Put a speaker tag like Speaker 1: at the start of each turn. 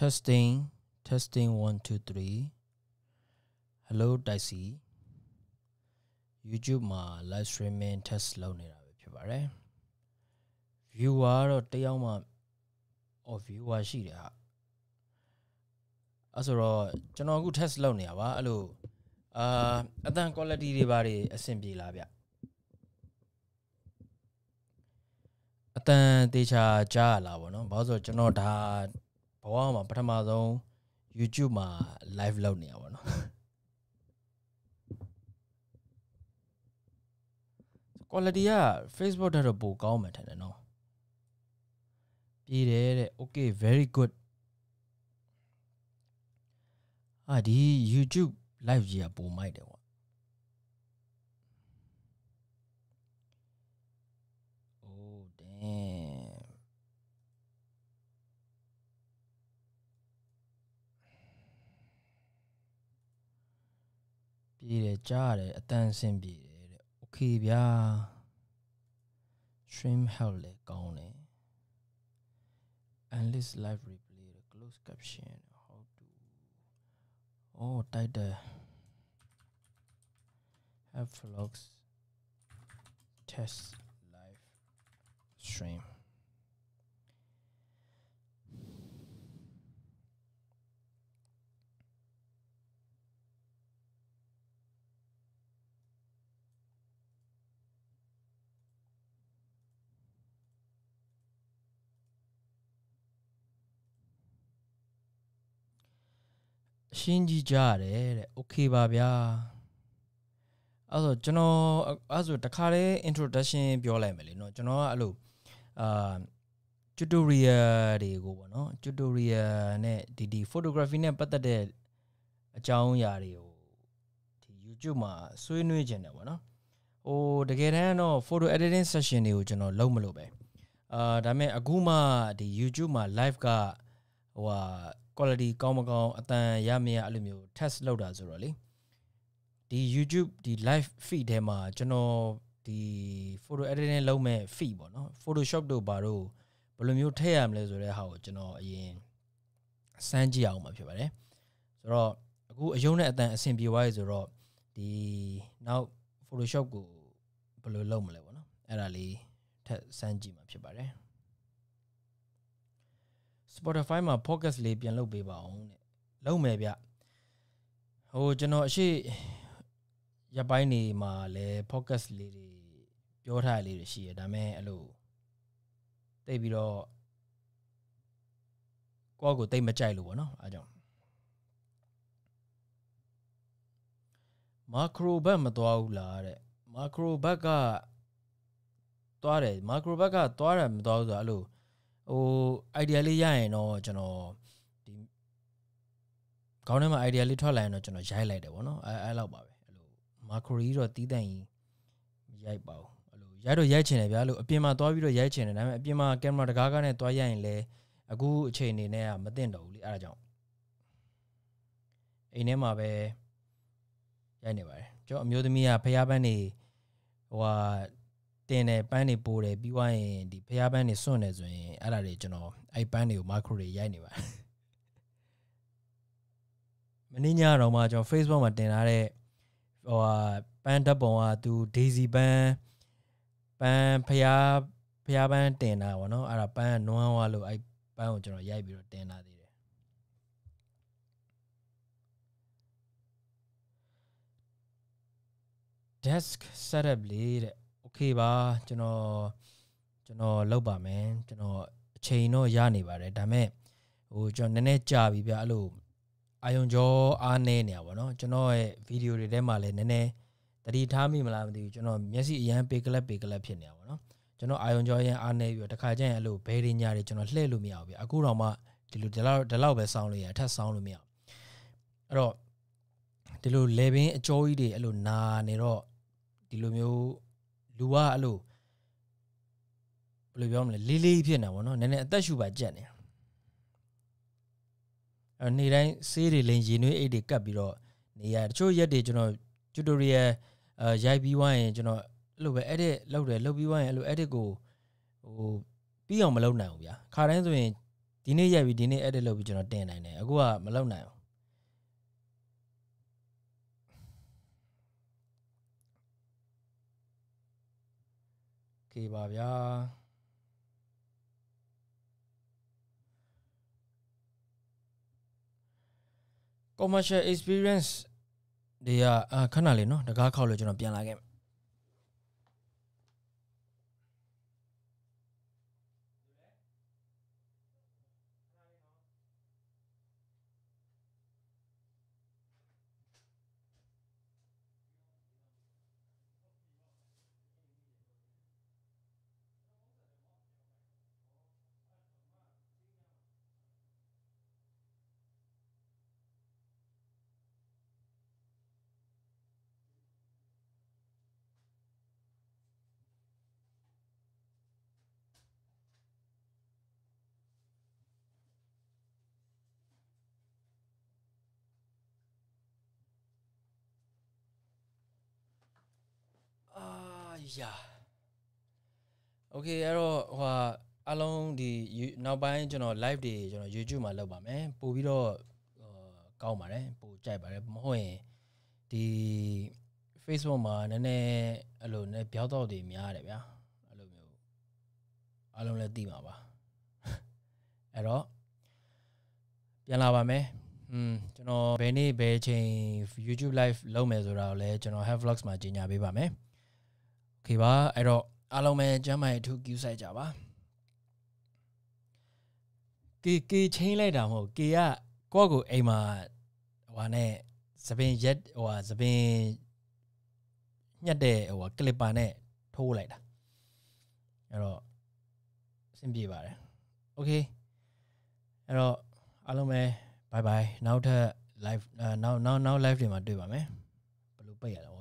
Speaker 1: testing testing 1 2 3 hello taxi YouTube မှာ live streaming test လုပ်နေတာပဲဖြစ်ပါတယ် viewer တော့တယောက်မှ or viewer ရှိတယ်ဟာအဲဆိုတော့ကျွန်တော်အခု test လုပ်နေတာပါအဲ့လိုအာအတန် quality တွေဘာတွေအဆင်ပြေလားဗျအတန်တေချာကြားရလားဗောနော်ဘာလို့ဆိုတော့ကျွန်တော်ဒါဘဝမှာပထမဆုံး YouTube မှာ live လုပ်နေရပါတော့ quality က Facebook တက်တော့ပိုကောင်းမှထင်တယ်နော်ပြည်တယ်တဲ့ okay very good အာဒီ YouTube live ကြီးကပိုမိုက်တယ်ကွာ yeah, stream help လည်းကောင်းတယ် endless live replay တဲ့ close caption how to oh title have vlogs test live stream ရှင်းကြည့်ကြရတယ်တဲ့โอเคပါဗျာအဲ့ဆိုကျွန်တော်အဲ့ဆိုတခါလေး introduction ပြောလိုက်မယ်လေเนาะကျွန်တော်ကအဲ့လိုအာ tutorial တွေကိုပေါ့เนาะ tutorial နဲ့ဒီဒီ photography နဲ့ပတ်သက်တဲ့အကြောင်းအရာတွေကိုဒီ YouTube မှာဆွေးနွေးခြင်းတယ်ပေါ့เนาะဟိုတကယ်တမ်းတော့ photo editing session တွေကိုကျွန်တော်လုပ်မလို့ပဲအာဒါပေမဲ့အခုမှဒီ YouTube မှာ live ကဟိုဟာ quality ကောင်းမကောင်းအတန်ရမရအဲ့လိုမျိုး test လုပ်တာဆိုတော့လေဒီ YouTube ဒီ live feed ထဲမှာကျွန်တော်ဒီ photo editing လုပ်မဲ့ feed ပေါ့နော် Photoshop တို့ဘာတို့ဘယ်လိုမျိုးထည့်ရမလဲဆိုတဲ့ဟာကိုကျွန်တော်အရင်စမ်းကြည့်အောင်မှာဖြစ်ပါတယ်ဆိုတော့အခုအယုံနဲ့အတန်အဆင်ပြေသွားပြီဆိုတော့ဒီနောက် Photoshop ကိုဘယ်လိုလုပ်မလဲပေါ့နော်အဲ့ဒါလေးထပ်စမ်းကြည့်မှာဖြစ်ပါတယ် Spotify မှာ podcast လေးပြန်လုပ်ပေးပါအောင်တဲ့လုပ်မယ်ဗျဟိုကျွန်တော်အရှိရပိုင်းနေမှာလဲ podcast လေးတွေပြောထားလေးတွေရှိရဒါပေမဲ့အဲ့လိုတိတ်ပြီးတော့ကိုယ့်ကိုတိတ်မကြိုက်လို့ပေါ့နော်အားကြောင့်မာကရိုဘတ်မသွားဘူးလားတဲ့မာကရိုဘတ်ကသွားတယ်မာကရိုဘတ်ကသွားတယ်မသွားဘူးဆိုတော့အဲ့လိုဟို idea လေးရရင်တော့ကျွန်တော်ဒီခေါင်းထဲမှာ idea လေးထွက်လာရင်တော့ကျွန်တော်ရိုက်လိုက်တယ်ဗောနော်အဲအဲ့လောက်ပါပဲအဲ့လို macro တော့တီးတန့်ကြီးရိုက်ပါဦးရိုက်တော့ရိုက်ချင်တယ်ဗျာလို့အပြင်မှာသွားပြီးတော့ရိုက်ချင်တယ်ဒါပေမဲ့အပြင်မှာကင်မရာတကားကနဲ့သွားရိုက်ရင်လည်းအခုအချိန်နေနဲ့ကမတင်တော့ဘူးလေအဲဒါကြောင့်အိမ်ထဲမှာပဲရိုက်နေပါတယ်ကျွန်တော်အမျိုးသမီးကဖျားပန်းနေဟိုဟာတင်တယ်ပန်းတွေပိုးတယ်ပြီးွားရင်ဒီဖျားပန်းတွေစွန့်တယ်ဆိုရင်အဲ့ဒါတွေကျွန်တော်အဲ့ပန်းတွေကိုမာခရိုတွေရိုက်နေပါတယ်မင်းညတော့မှကျွန်တော် Facebook မှာတင်ထားတဲ့ဟိုဟာပန်းဓာတ်ပုံကသူဒေးစီပန်းပန်းဖျားဖျားပန်းတင်တာပေါ့နော်အဲ့ဒါပန်းကနွမ်းဝါလို့အဲ့ပန်းကိုကျွန်တော်ရိုက်ပြီးတော့တင်ထားသေးတယ် desk setup လေးတဲ့เคပါကျွန်တော်ကျွန်တော်လောက်ပါမယ်ကျွန်တော်အချိန်တော့ရနေပါတယ်ဒါပေမဲ့ဟိုကျွန်တော်နည်းနည်းကြာပြီဗျအဲ့လိုအာယုံကြောအားနေနေတာပေါ့နော်ကျွန်တော်ရဲ့ဗီဒီယိုတွေထဲမှာလည်းနည်းနည်းတတိထားမိမလားမသိဘူးကျွန်တော်မျက်စိအရန်ပေကလပ်ပေကလပ်ဖြစ်နေတာပေါ့နော်ကျွန်တော်အာယုံကြောအရန်အားနေပြီးတော့တခါကျရင်အဲ့လိုဘယ်ရင်းညာတွေကျွန်တော်လှည့်လို့မရဘူးဗျအခုတော့မှဒီလိုဒီလောက်ဒီလောက်ပဲစောင်းလို့ရအထက်စောင်းလို့မရဘူးအဲ့တော့ဒီလိုလေပင်အကြောကြီးတွေအဲ့လိုနာနေတော့ဒီလိုမျိုးလူကအဲ့လိုဘယ်လိုပြောမလဲလေးလေးဖြစ်နေတာဗောနော်နည်းနည်းအသက်ရှူပါကြက်နေအဲ့နေတိုင်းဆေးတွေလိန်ရင်နှွေးအိတ်တွေကပ်ပြီးတော့နေရတချို့ရက်တွေကျွန်တော် tutorial အဲရိုက်ပြီးွားရင်ကျွန်တော်အဲ့လိုပဲ edit လုပ်တယ်လုပ်ပြီးွားရင်အဲ့လို edit ကိုဟို ပြီးအောင်မလုပ်နိုင်ဘူးဗျာခါတိုင်းဆိုရင်ဒီနေ့ရိုက်ပြီးဒီနေ့ edit လုပ်ပြီးကျွန်တော်တင်နိုင်တယ်အခုကမလုပ်နိုင်ဘူးခေပါဗျာ။ commercial experience တွေကခဏလေးနော်တကားခောက်လို့ကျွန်တော်ပြန်လာခဲ့မယ်ယာโอเคအဲ့တော့ဟိုအလုံးဒီနောက်ပိုင်းကျွန်တော် live တွေကျွန်တော် YouTube မှာလုပ်ပါမယ်ပို့ပြီးတော့ကောင်းပါတယ်ပို့ကြိုက်ပါတယ်မဟုတ်ရင်ဒီ Facebook မှာနည်းနည်းအဲ့လိုနည်းပြောတော့တွေများတယ်ဗျာအဲ့လိုမျိုးအလုံးလည်းသိမှာပါအဲ့တော့ပြန်လာပါမယ်อืมကျွန်တော်ဘယ်နေ့ဘယ်ချိန် YouTube live လုပ်မယ်ဆိုတာကိုလည်းကျွန်တော် have vlogs မှာကြီးညာပေးပါမယ်โอเคပါအဲ့တော့အားလုံးပဲကျမ်းမာရေးအထူးကူးဆိုင်ကြပါကေကေချင်းလိုက်တာမဟုတ်ကေကကိုယ့်ကိုအိမ်မှာဟိုနဲ့သပင်ရက်ဟိုသပင်ညက်တဲ့ဟိုကလစ်ပါနဲ့ထိုးလိုက်တာအဲ့တော့အဆင်ပြေပါတယ်โอเคအဲ့တော့အားလုံးပဲ bye bye နောက်ထပ် live နောက်နောက်နောက် live တွေမှာတွေ့ပါမယ်ဘယ်လိုပိတ်ရလဲ